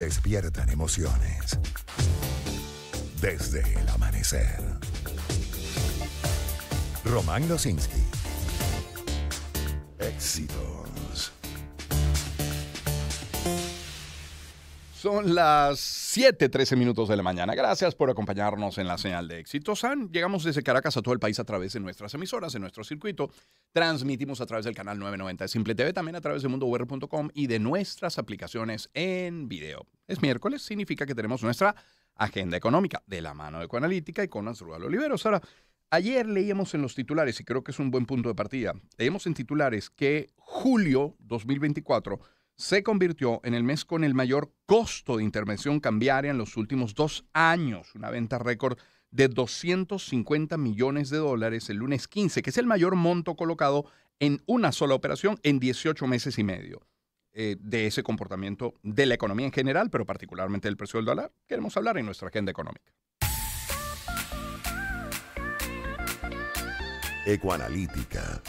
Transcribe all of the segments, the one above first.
Despiertan emociones. Desde el amanecer. Román Losinski. Éxitos. Son las 7:13 minutos de la mañana. Gracias por acompañarnos en la señal de éxito. llegamos desde Caracas a todo el país a través de nuestras emisoras, en nuestro circuito. Transmitimos a través del canal 990 de Simple TV, también a través de mundover.com y de nuestras aplicaciones en video. Es miércoles, significa que tenemos nuestra agenda económica de la mano de Coanalítica y con Ansrubal Oliveros. Ahora, ayer leíamos en los titulares, y creo que es un buen punto de partida, leíamos en titulares que julio 2024 se convirtió en el mes con el mayor costo de intervención cambiaria en los últimos dos años, una venta récord de 250 millones de dólares el lunes 15, que es el mayor monto colocado en una sola operación en 18 meses y medio. Eh, de ese comportamiento de la economía en general, pero particularmente del precio del dólar, queremos hablar en nuestra agenda económica. Ecoanalítica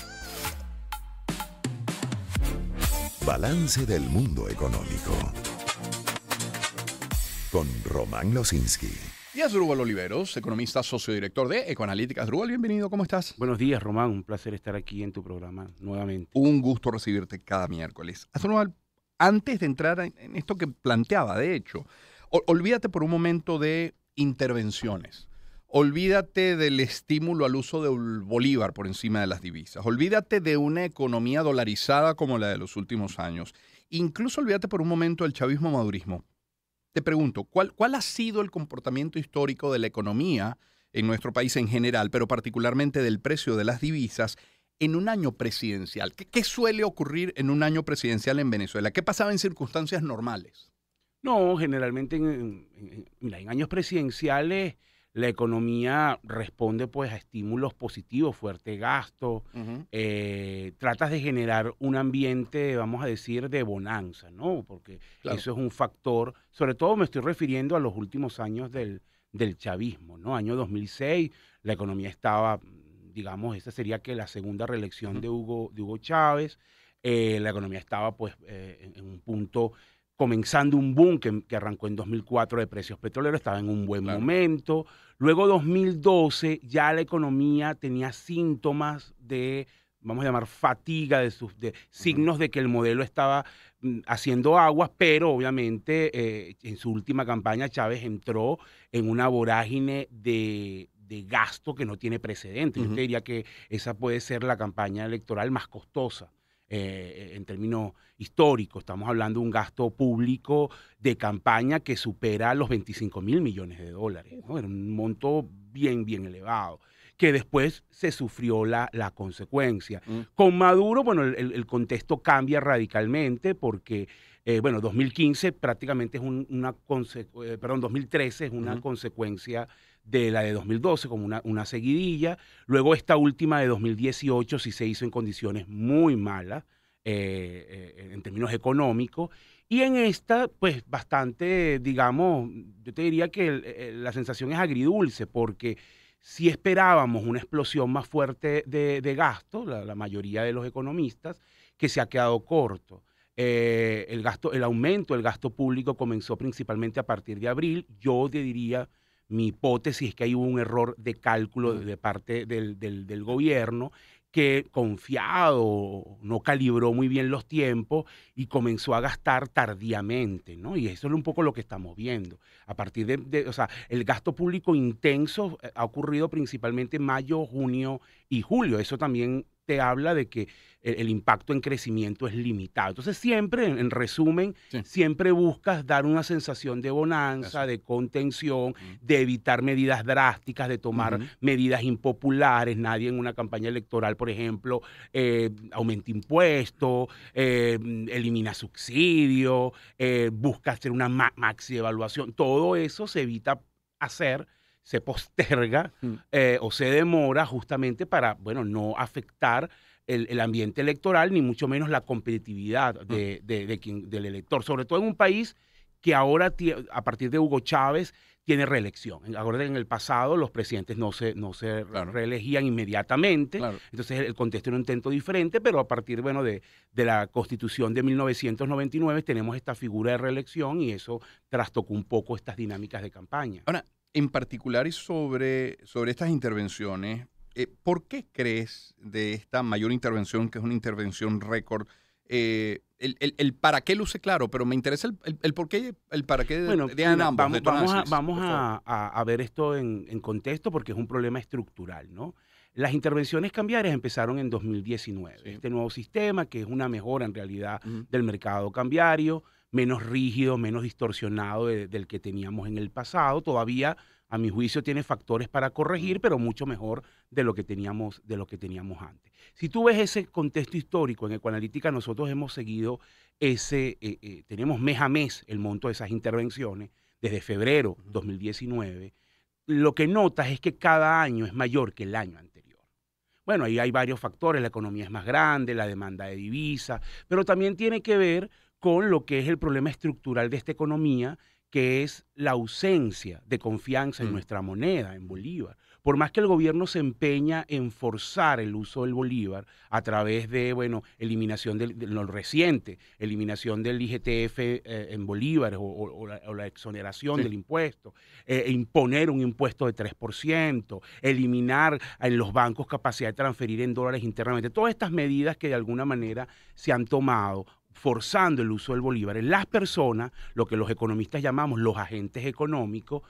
Balance del mundo económico. Con Román Losinski. Y Rubal Oliveros, economista socio director de Ecoanalítica. rubal bienvenido, ¿cómo estás? Buenos días, Román. Un placer estar aquí en tu programa nuevamente. Un gusto recibirte cada miércoles. antes de entrar en esto que planteaba, de hecho, olvídate por un momento de intervenciones. Olvídate del estímulo al uso del bolívar por encima de las divisas. Olvídate de una economía dolarizada como la de los últimos años. Incluso olvídate por un momento del chavismo-madurismo. Te pregunto, ¿cuál, ha sido el comportamiento histórico de la economía en nuestro país en general, pero particularmente del precio de las divisas en un año presidencial? ¿Qué, suele ocurrir en un año presidencial en Venezuela? ¿Qué pasaba en circunstancias normales? No, generalmente en años presidenciales la economía responde pues a estímulos positivos, fuerte gasto, eh, tratas de generar un ambiente, vamos a decir, de bonanza, ¿no? Porque eso es un factor, sobre todo me estoy refiriendo a los últimos años del, del chavismo, ¿no? Año 2006, la economía estaba, digamos, esa sería que la segunda reelección de, Hugo, Hugo Chávez, eh, la economía estaba pues eh, en un punto comenzando un boom que, arrancó en 2004 de precios petroleros, estaba en un buen momento. Luego 2012 ya la economía tenía síntomas de, vamos a llamar, fatiga, de, sus, de signos de que el modelo estaba mm, haciendo aguas, pero obviamente eh, en su última campaña Chávez entró en una vorágine de, gasto que no tiene precedente. Yo diría que esa puede ser la campaña electoral más costosa eh, en términos históricos. Estamos hablando de un gasto público de campaña que supera los 25 mil millones de dólares. Era un monto bien, bien elevado que después se sufrió la, la consecuencia. Mm. Con Maduro, bueno, el, contexto cambia radicalmente porque, eh, bueno, 2015 prácticamente es una, eh, perdón, 2013 es una consecuencia de la de 2012 como una, seguidilla. Luego esta última de 2018 sí se hizo en condiciones muy malas eh, eh, en términos económicos. Y en esta, pues bastante, digamos, yo te diría que la sensación es agridulce porque si esperábamos una explosión más fuerte de, gasto, la, mayoría de los economistas, que se ha quedado corto. Eh, el, gasto, el aumento del gasto público comenzó principalmente a partir de abril. Yo te diría mi hipótesis es que hay un error de cálculo de parte del, gobierno que confiado no calibró muy bien los tiempos y comenzó a gastar tardíamente, ¿no? Y eso es un poco lo que estamos viendo. A partir de, o sea, el gasto público intenso eh, ha ocurrido principalmente en mayo, junio y julio. Eso también te habla de que el, impacto en crecimiento es limitado. Entonces siempre, en, resumen, siempre buscas dar una sensación de bonanza, de contención, de evitar medidas drásticas, de tomar medidas impopulares. Nadie en una campaña electoral, por ejemplo, eh, aumenta impuestos, eh, elimina subsidios, eh, busca hacer una maxi evaluación. Todo eso se evita hacer se posterga mm. eh, o se demora justamente para, bueno, no afectar el, ambiente electoral, ni mucho menos la competitividad mm. de, del elector, sobre todo en un país que ahora, a partir de Hugo Chávez, tiene reelección. que en el pasado los presidentes no se, no se reelegían inmediatamente, entonces el contexto era un intento diferente, pero a partir bueno, de, de, la constitución de 1999 tenemos esta figura de reelección y eso trastocó un poco estas dinámicas de campaña. Ahora, en particular sobre, sobre estas intervenciones, eh, ¿por qué crees de esta mayor intervención, que es una intervención récord? Eh, el, para qué luce claro, pero me interesa el, el por qué, el para qué de, bueno, ambos, Vamos, vamos, a, a, ver esto en, contexto porque es un problema estructural, ¿no? Las intervenciones cambiarias empezaron en 2019. Este nuevo sistema, que es una mejora en realidad del mercado cambiario, menos rígido, menos distorsionado del que teníamos en el pasado. Todavía, a mi juicio, tiene factores para corregir, pero mucho mejor de lo que teníamos, de lo que teníamos antes. Si tú ves ese contexto histórico en Ecoanalítica, nosotros hemos seguido ese, eh, eh, tenemos mes a mes el monto de esas intervenciones desde febrero 2019. Lo que notas es que cada año es mayor que el año anterior. Bueno, ahí hay varios factores, la economía es más grande, la demanda de divisas, pero también tiene que ver con lo que es el problema estructural de esta economía, que es la ausencia de confianza en mm. nuestra moneda, en Bolívar. Por más que el gobierno se empeña en forzar el uso del Bolívar a través de, bueno, eliminación del, de lo reciente, eliminación del IGTF eh, en Bolívar o, la, exoneración del impuesto, e, e imponer un impuesto de 3%, eliminar en los bancos capacidad de transferir en dólares internamente, todas estas medidas que de alguna manera se han tomado forzando el uso del bolívar. Las personas, lo que los economistas llamamos los agentes económicos,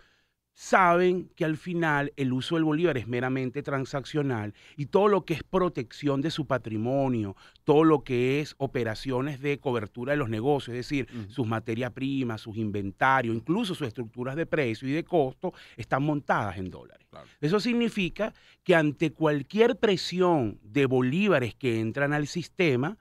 saben que al final el uso del bolívar es meramente transaccional y todo lo que es protección de su patrimonio, todo lo que es operaciones de cobertura de los negocios, es decir, sus materias primas, sus inventarios, incluso sus estructuras de precio y de costo, están montadas en dólares. Eso significa que ante cualquier presión de bolívares que entran al sistema,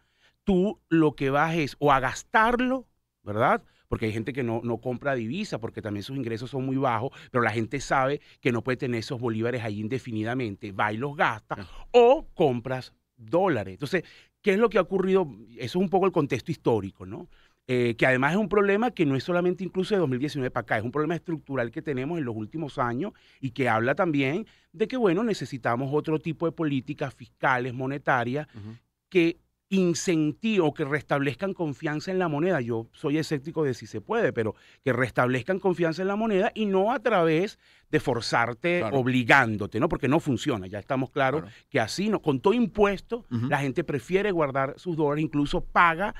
tú lo que vas es o a gastarlo, ¿verdad? Porque hay gente que no, no compra divisa porque también sus ingresos son muy bajos, pero la gente sabe que no puede tener esos bolívares ahí indefinidamente, va y los gasta, o compras dólares. Entonces, ¿qué es lo que ha ocurrido? Eso es un poco el contexto histórico, ¿no? Eh, que además es un problema que no es solamente incluso de 2019 para acá, es un problema estructural que tenemos en los últimos años y que habla también de que, bueno, necesitamos otro tipo de políticas fiscales, monetarias, que incentivo, que restablezcan confianza en la moneda. Yo soy escéptico de si se puede, pero que restablezcan confianza en la moneda y no a través de forzarte, obligándote, ¿no? Porque no funciona. Ya estamos claros que así, con todo impuesto, la gente prefiere guardar sus dólares, incluso paga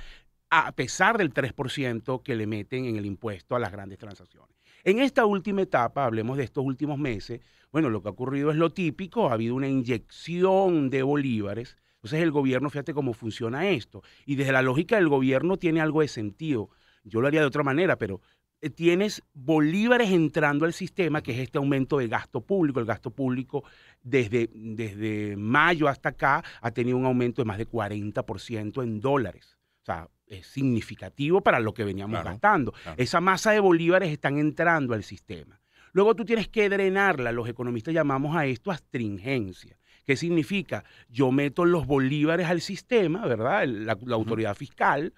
a pesar del 3% que le meten en el impuesto a las grandes transacciones. En esta última etapa, hablemos de estos últimos meses, bueno, lo que ha ocurrido es lo típico, ha habido una inyección de bolívares entonces el gobierno, fíjate cómo funciona esto. Y desde la lógica del gobierno tiene algo de sentido. Yo lo haría de otra manera, pero eh, tienes bolívares entrando al sistema, que es este aumento de gasto público. El gasto público desde, desde mayo hasta acá ha tenido un aumento de más de 40% en dólares. O sea, es significativo para lo que veníamos gastando. Esa masa de bolívares están entrando al sistema. Luego tú tienes que drenarla, los economistas llamamos a esto astringencia. ¿Qué significa? Yo meto los bolívares al sistema, ¿verdad? la, autoridad fiscal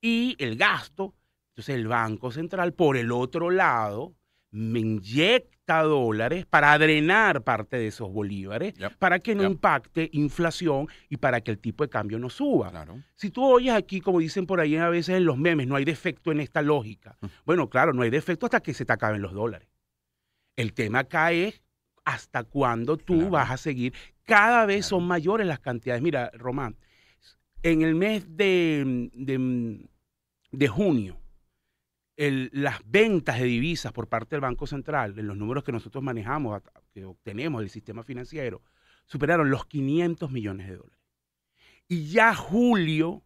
y el gasto. Entonces el Banco Central, por el otro lado, me inyecta dólares para drenar parte de esos bolívares, para que no impacte inflación y para que el tipo de cambio no suba. Si tú oyes aquí, como dicen por ahí a veces en los memes, no hay defecto en esta lógica. Bueno, claro, no hay defecto hasta que se te acaben los dólares. El tema acá es hasta cuándo tú vas a seguir cada vez son mayores las cantidades. Mira, Román, en el mes de, junio, las ventas de divisas por parte del Banco Central, en los números que nosotros manejamos, que obtenemos del sistema financiero, superaron los 500 millones de dólares. Y ya julio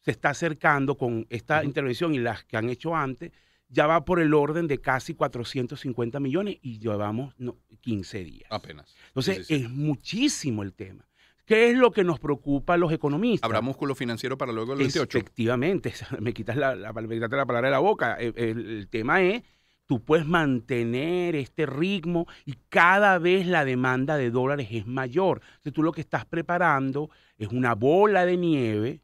se está acercando con esta intervención y las que han hecho antes, ya va por el orden de casi 450 millones y llevamos 15 días. Apenas. Entonces, es muchísimo el tema. ¿Qué es lo que nos preocupa a los economistas? ¿Habrá músculo financiero para luego el 28? Efectivamente, me quitas la, la, la palabra de la boca. Eh, el, el, tema es, tú puedes mantener este ritmo y cada vez la demanda de dólares es mayor. Entonces tú lo que estás preparando es una bola de nieve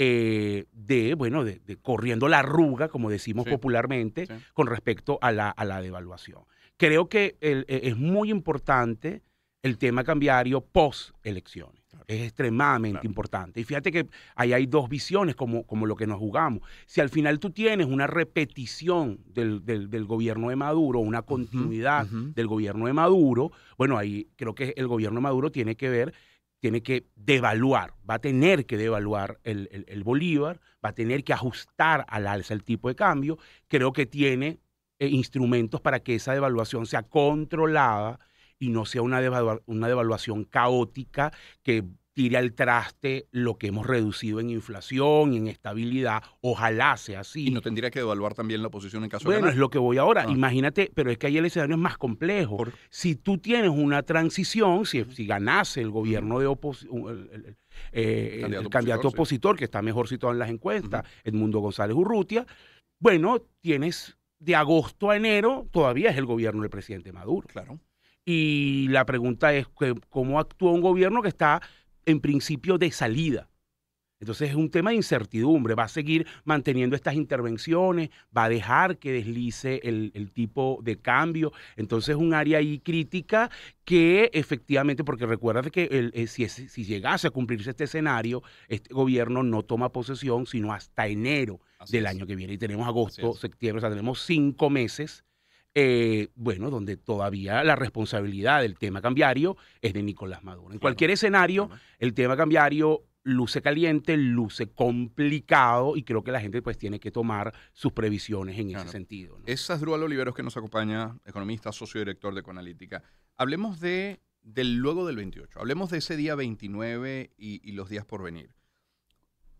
eh, de, bueno, de, corriendo la arruga, como decimos popularmente, con respecto a la, a la, devaluación. Creo que e, es muy importante el tema cambiario post elecciones. Es extremadamente importante. Y fíjate que ahí hay dos visiones como, como lo que nos jugamos. Si al final tú tienes una repetición del, del, gobierno de Maduro, una continuidad del gobierno de Maduro, bueno, ahí creo que el gobierno de Maduro tiene que ver tiene que devaluar, va a tener que devaluar el, Bolívar, va a tener que ajustar al alza el tipo de cambio. Creo que tiene eh, instrumentos para que esa devaluación sea controlada y no sea una, una devaluación caótica que tire al traste lo que hemos reducido en inflación en estabilidad. Ojalá sea así. Y no tendría que devaluar también la posición en caso bueno, de. Bueno, es lo que voy ahora. Ah. Imagínate, pero es que ahí el escenario es más complejo. Si tú tienes una transición, si, si ganase el gobierno de oposición. Eh, el, candidato, opositor, que está mejor situado en las encuestas, el Edmundo González Urrutia, bueno, tienes de agosto a enero, todavía es el gobierno del presidente Maduro. Claro. Y la pregunta es, ¿cómo actúa un gobierno que está en principio de salida. Entonces es un tema de incertidumbre. Va a seguir manteniendo estas intervenciones, va a dejar que deslice el, tipo de cambio. Entonces es un área ahí crítica que efectivamente, porque recuerda que eh, si, llegase a cumplirse este escenario, este gobierno no toma posesión sino hasta enero del año que viene. Y tenemos agosto, septiembre, o sea, tenemos cinco meses eh, bueno, donde todavía la responsabilidad del tema cambiario es de Nicolás Maduro. En cualquier escenario, el tema cambiario luce caliente, luce complicado y creo que la gente pues tiene que tomar sus previsiones en ese sentido. ¿no? Es Oliveros que nos acompaña, economista, socio director de Conalítica. Hablemos de, del luego del 28, hablemos de ese día 29 y los días por venir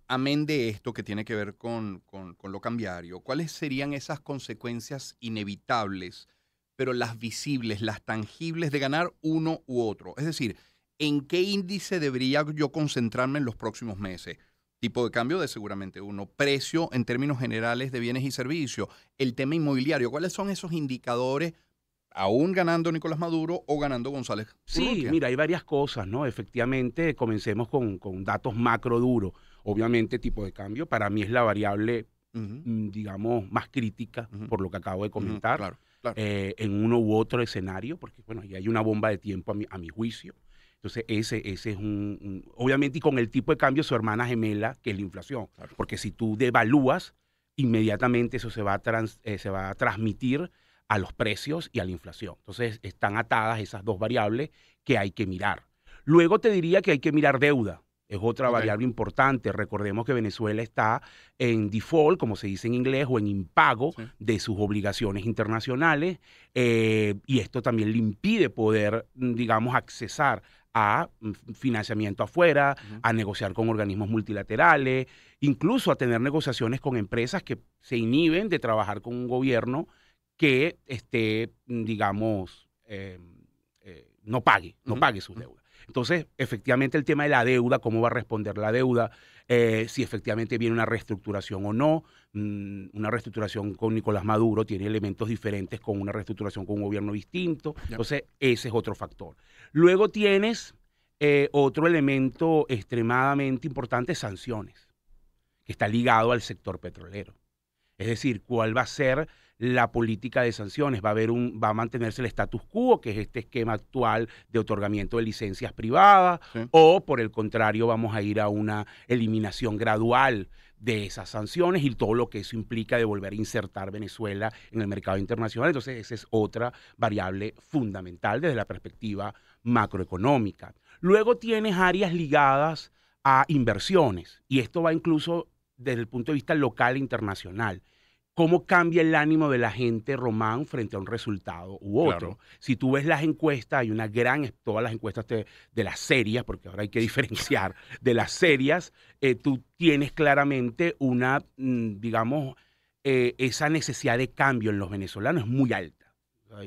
amén de esto que tiene que ver con, lo cambiario, ¿cuáles serían esas consecuencias inevitables, pero las visibles, las tangibles de ganar uno u otro? Es decir, ¿en qué índice debería yo concentrarme en los próximos meses? Tipo de cambio de seguramente uno, precio en términos generales de bienes y servicios, el tema inmobiliario, ¿cuáles son esos indicadores? aún ganando Nicolás Maduro o ganando González. Sí, mira, hay varias cosas, ¿no? Efectivamente, comencemos con datos macro duros. Obviamente, tipo de cambio para mí es la variable, mm, digamos, más crítica por lo que acabo de comentar. Eh, en uno u otro escenario, porque bueno, ahí hay una bomba de tiempo a mi, juicio. Entonces, ese, ese es un, Obviamente, y con el tipo de cambio, su hermana gemela, que es la inflación. Porque si tú devalúas, inmediatamente eso se va, a eh, se va a transmitir a los precios y a la inflación. Entonces, están atadas esas dos variables que hay que mirar. Luego te diría que hay que mirar deuda. Es otra variable importante. Recordemos que Venezuela está en default, como se dice en inglés, o en impago de sus obligaciones internacionales eh, y esto también le impide poder, mm, digamos, accesar a mm, financiamiento afuera, a negociar con organismos multilaterales, incluso a tener negociaciones con empresas que se inhiben de trabajar con un gobierno que esté, mm, digamos, eh, eh, no pague, no pague sus deudas. Entonces, efectivamente, el tema de la deuda, cómo va a responder la deuda, eh, si efectivamente viene una reestructuración o no. Mm, una reestructuración con Nicolás Maduro tiene elementos diferentes con una reestructuración con un gobierno distinto. Entonces, ese es otro factor. Luego tienes eh, otro elemento extremadamente importante, sanciones, que está ligado al sector petrolero. Es decir, cuál va a ser la política de sanciones. Va a, haber un, va a mantenerse el status quo, que es este esquema actual de otorgamiento de licencias privadas, o por el contrario vamos a ir a una eliminación gradual de esas sanciones y todo lo que eso implica de volver a insertar Venezuela en el mercado internacional. Entonces, esa es otra variable fundamental desde la perspectiva macroeconómica. Luego tienes áreas ligadas a inversiones y esto va incluso desde el punto de vista local e internacional cómo cambia el ánimo de la gente, Román, frente a un resultado u otro. Si tú ves las encuestas, hay una gran, todas las encuestas de las series, porque ahora hay que diferenciar de las series, eh, tú tienes claramente una, mm, digamos, eh, esa necesidad de cambio en los venezolanos es muy alta.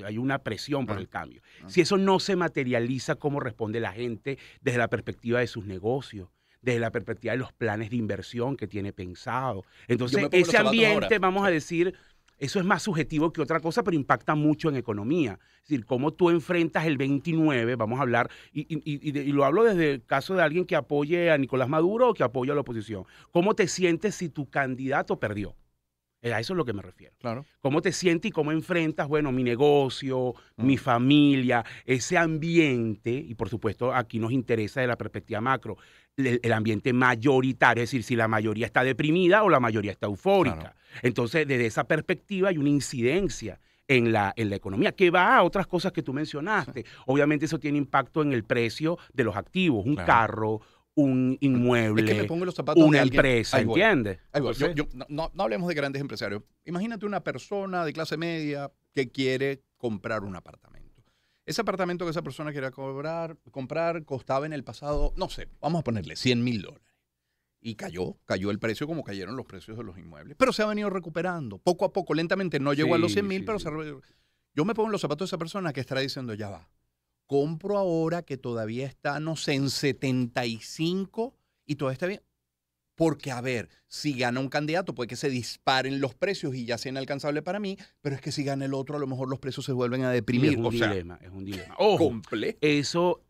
Hay una presión por ah. el cambio. Ah. Si eso no se materializa, ¿cómo responde la gente desde la perspectiva de sus negocios, desde la perspectiva de los planes de inversión que tiene pensado. Entonces, ese ambiente, vamos a decir, eso es más subjetivo que otra cosa, pero impacta mucho en economía. Es decir, cómo tú enfrentas el 29, vamos a hablar, y, lo hablo desde el caso de alguien que apoye a Nicolás Maduro o que apoya a la oposición. ¿Cómo te sientes si tu candidato perdió? Eh, a eso es lo que me refiero. ¿Cómo te sientes y cómo enfrentas, bueno, mi negocio, mm. mi familia, ese ambiente? Y por supuesto, aquí nos interesa de la perspectiva macro, el, ambiente mayoritario, es decir, si la mayoría está deprimida o la mayoría está eufórica. Entonces, desde esa perspectiva hay una incidencia en la, en la economía, que va a otras cosas que tú mencionaste. Obviamente eso tiene impacto en el precio de los activos, un carro, un inmueble, una empresa, ¿entiendes? no hablemos de grandes empresarios. Imagínate una persona de clase media que quiere comprar un apartamento ese apartamento que esa persona quería cobrar, comprar costaba en el pasado, no sé, vamos a ponerle 100 mil dólares. Y cayó, cayó el precio como cayeron los precios de los inmuebles. Pero se ha venido recuperando, poco a poco, lentamente. No llegó a los 100 mil, pero se... Yo me pongo en los zapatos de esa persona que estará diciendo, ya va, compro ahora que todavía está, no sé, en 75 y todavía está bien porque, a ver, si gana un candidato, puede que se disparen los precios y ya sea inalcanzable para mí, pero es que si gana el otro, a lo mejor los precios se vuelven a deprimir. Es un dilema, es un dilema. eso,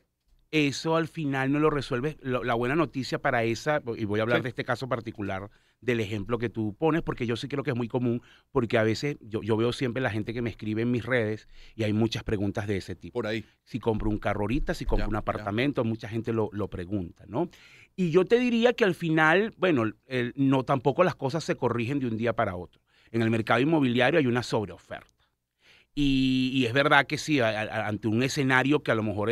eso al final no lo resuelve. La buena noticia para esa, y voy a hablar de este caso particular, del ejemplo que tú pones, porque yo sí creo que es muy común, porque a veces yo, veo siempre la gente que me escribe en mis redes y hay muchas preguntas de ese tipo. Por ahí. Si compro un carro ahorita, si compro un apartamento, mucha gente lo, pregunta, ¿no? Y yo te diría que al final, bueno, no tampoco las cosas se corrigen de un día para otro. En el mercado inmobiliario hay una sobreoferta. Y, es verdad que sí, ante un escenario que a lo mejor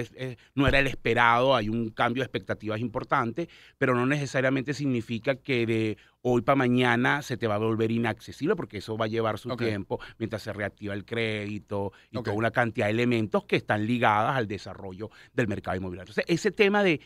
no era el esperado, hay un cambio de expectativas importante, pero no necesariamente significa que de hoy para mañana se te va a volver inaccesible, porque eso va a llevar su tiempo mientras se reactiva el crédito y toda una cantidad de elementos que están ligadas al desarrollo del mercado inmobiliario. Entonces, ese tema de,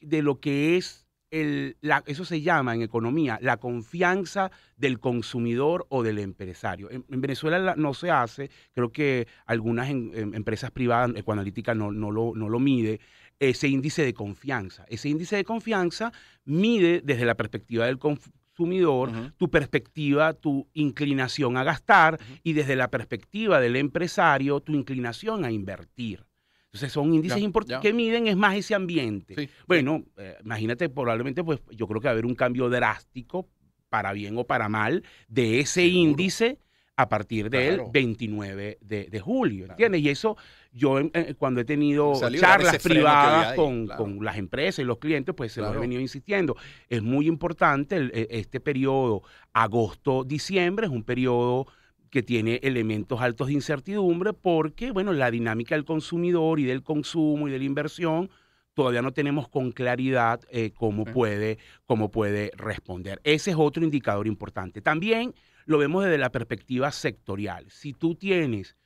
de lo que es eso se llama en economía la confianza del consumidor o del empresario. En, Venezuela no se hace, creo que algunas em, empresas privadas, ecuanalítica eh, no, lo, mide, ese índice de confianza. Ese índice de confianza mide desde la perspectiva del consumidor, tu perspectiva, tu inclinación a gastar y desde la perspectiva del empresario, tu inclinación a invertir. Entonces son índices importantes que miden es más ese ambiente. Bueno, eh, imagínate, probablemente pues yo creo que va a haber un cambio drástico, para bien o para mal, de ese índice a partir del 29 de, julio, ¿entiendes? Y eso yo eh, cuando he tenido charlas privadas con, las empresas y los clientes, pues se lo he venido insistiendo. Es muy importante e, este periodo, agosto-diciembre, es un periodo que tiene elementos altos de incertidumbre porque, bueno, la dinámica del consumidor y del consumo y de la inversión todavía no tenemos con claridad eh, cómo, puede, cómo puede responder. Ese es otro indicador importante. También lo vemos desde la perspectiva sectorial. Si tú tienes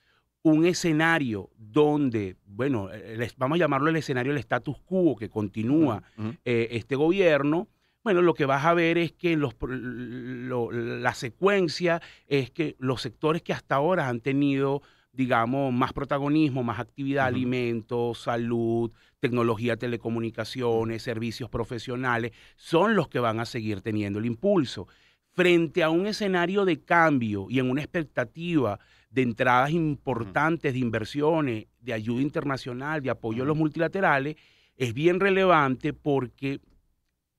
un escenario donde, bueno, les, vamos a llamarlo el escenario del status quo que continúa eh, este gobierno, bueno, lo que vas a ver es que los, la secuencia es que los sectores que hasta ahora han tenido digamos, más protagonismo, más actividad, alimentos, salud, tecnología, telecomunicaciones, servicios profesionales, son los que van a seguir teniendo el impulso. Frente a un escenario de cambio y en una expectativa de entradas importantes, de inversiones, de ayuda internacional, de apoyo a los multilaterales, es bien relevante porque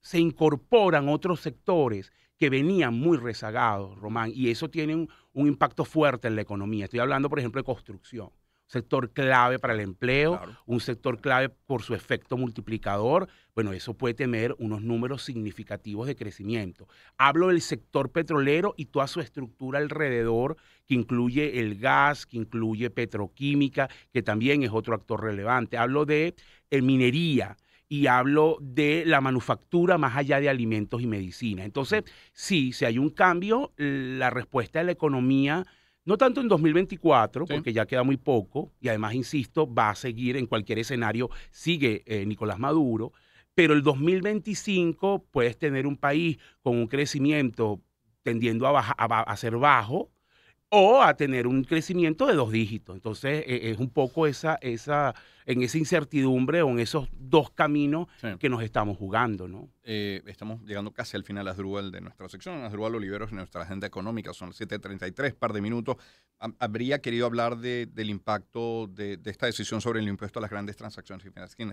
se incorporan otros sectores que venían muy rezagados, Román, y eso tiene un, impacto fuerte en la economía. Estoy hablando, por ejemplo, de construcción, sector clave para el empleo, un sector clave por su efecto multiplicador. Bueno, eso puede tener unos números significativos de crecimiento. Hablo del sector petrolero y toda su estructura alrededor, que incluye el gas, que incluye petroquímica, que también es otro actor relevante. Hablo de eh, minería, y hablo de la manufactura más allá de alimentos y medicina. Entonces, sí, si hay un cambio, la respuesta de la economía, no tanto en 2024, porque ya queda muy poco, y además, insisto, va a seguir en cualquier escenario, sigue eh, Nicolás Maduro, pero el 2025 puedes tener un país con un crecimiento tendiendo a, a ser bajo, o a tener un crecimiento de dos dígitos. Entonces, eh, es un poco esa, esa, en esa incertidumbre o en esos dos caminos que nos estamos jugando, ¿no? Eh, estamos llegando casi al final, Asdrúbal, de nuestra sección. Asdrúbal Oliveros, nuestra agenda económica, son las 7.33, par de minutos. Habría querido hablar del impacto de, esta decisión sobre el impuesto a las grandes transacciones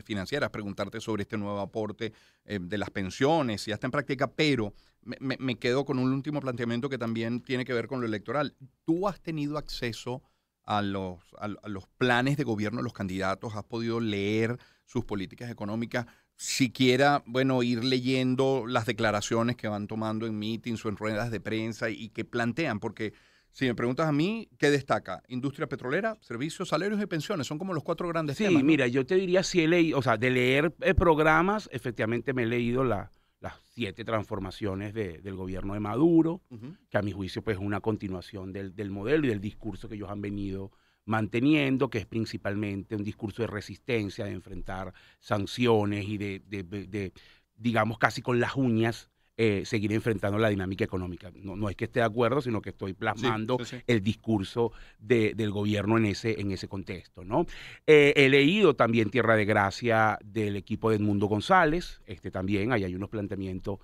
financieras, preguntarte sobre este nuevo aporte eh, de las pensiones, si ya está en práctica, pero me, quedo con un último planteamiento que también tiene que ver con lo electoral. ¿Tú has tenido acceso a los, los planes de gobierno de los candidatos? ¿Has podido leer sus políticas económicas? siquiera, bueno, ir leyendo las declaraciones que van tomando en meetings o en ruedas de prensa y que plantean, porque si me preguntas a mí, ¿qué destaca? Industria petrolera, servicios, salarios y pensiones, son como los cuatro grandes temas. Sí, mira, yo te diría si he leído, o sea, de leer eh, programas, efectivamente me he leído la, las siete transformaciones del gobierno de Maduro, que a mi juicio pues, es una continuación del, modelo y del discurso que ellos han venido manteniendo, que es principalmente un discurso de resistencia, de enfrentar sanciones y de digamos, casi con las uñas eh, seguir enfrentando la dinámica económica. No, no, es que esté de acuerdo, sino que estoy plasmando el discurso del gobierno en ese, en ese contexto. ¿no? Eh, he leído también Tierra de Gracia del equipo de Edmundo González, este también, ahí hay unos planteamientos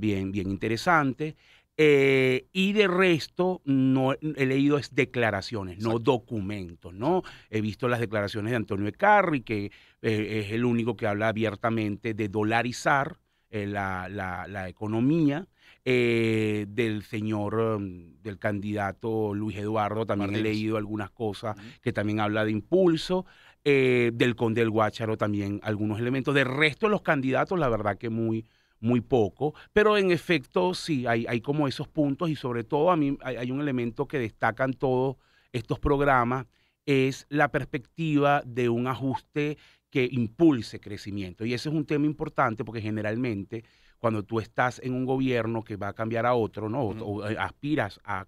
bien, bien interesantes. Eh, y de resto, no he leído es declaraciones, no documentos, ¿no? He visto las declaraciones de Antonio Ecarri, que es el único que habla abiertamente de dolarizar eh, la, la, economía, eh, del señor, um, del candidato Luis Eduardo, también he leído algunas cosas que también habla de impulso, eh, del conde del Guácharo también algunos elementos, del resto de los candidatos la verdad que muy, muy poco, pero en efecto sí, hay, hay como esos puntos y sobre todo a mí hay un elemento que destacan todos estos programas, es la perspectiva de un ajuste que impulse crecimiento. Y ese es un tema importante porque generalmente cuando tú estás en un gobierno que va a cambiar a otro, ¿no? o, eh, aspiras a,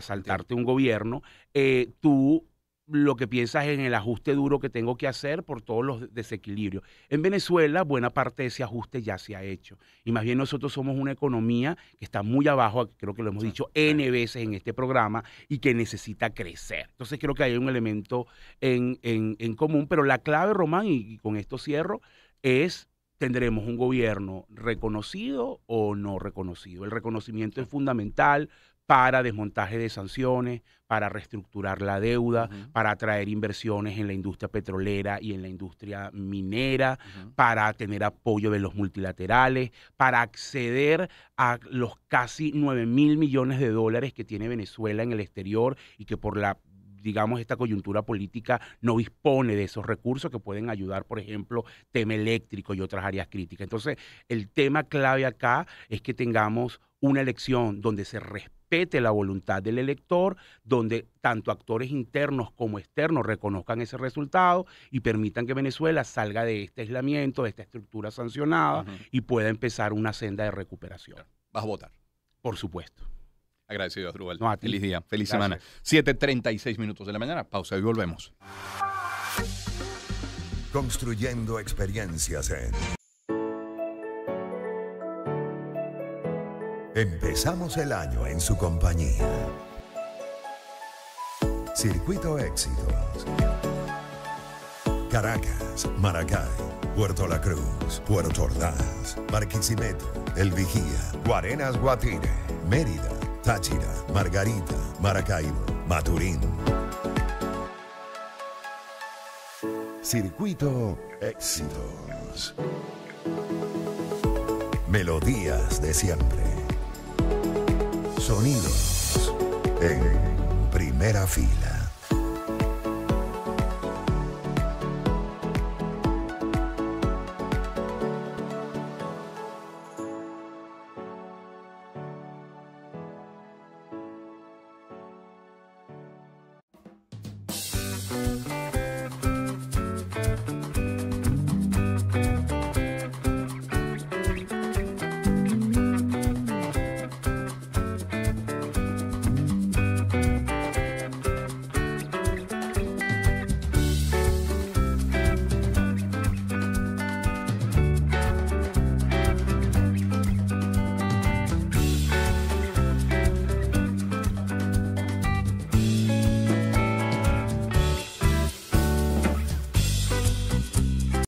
saltarte un gobierno, eh, tú lo que piensas en el ajuste duro que tengo que hacer por todos los desequilibrios. En Venezuela, buena parte de ese ajuste ya se ha hecho. Y más bien nosotros somos una economía que está muy abajo, creo que lo hemos dicho N veces en este programa, y que necesita crecer. Entonces creo que hay un elemento en, común, pero la clave, Román, y, y con esto cierro, es tendremos un gobierno reconocido o no reconocido. El reconocimiento es fundamental para desmontaje de sanciones, para reestructurar la deuda, para atraer inversiones en la industria petrolera y en la industria minera, para tener apoyo de los multilaterales, para acceder a los casi 9 mil millones de dólares que tiene Venezuela en el exterior y que por la digamos, esta coyuntura política no dispone de esos recursos que pueden ayudar, por ejemplo, tema eléctrico y otras áreas críticas. Entonces, el tema clave acá es que tengamos una elección donde se respete la voluntad del elector, donde tanto actores internos como externos reconozcan ese resultado y permitan que Venezuela salga de este aislamiento, de esta estructura sancionada y pueda empezar una senda de recuperación. ¿Vas a votar? Por supuesto. Agradecido, Rubén. Feliz día, feliz semana. 7.36 minutos de la mañana, pausa y volvemos. Construyendo experiencias en... Empezamos el año en su compañía. Circuito Éxitos. Caracas, Maracay, Puerto La Cruz, Puerto Ordaz, Barquisimeto, El Vigía, Guarenas Guatire, Mérida, Táchira, Margarita, Maracaibo, Maturín. Circuito Éxitos. Melodías de siempre sonidos en primera fila.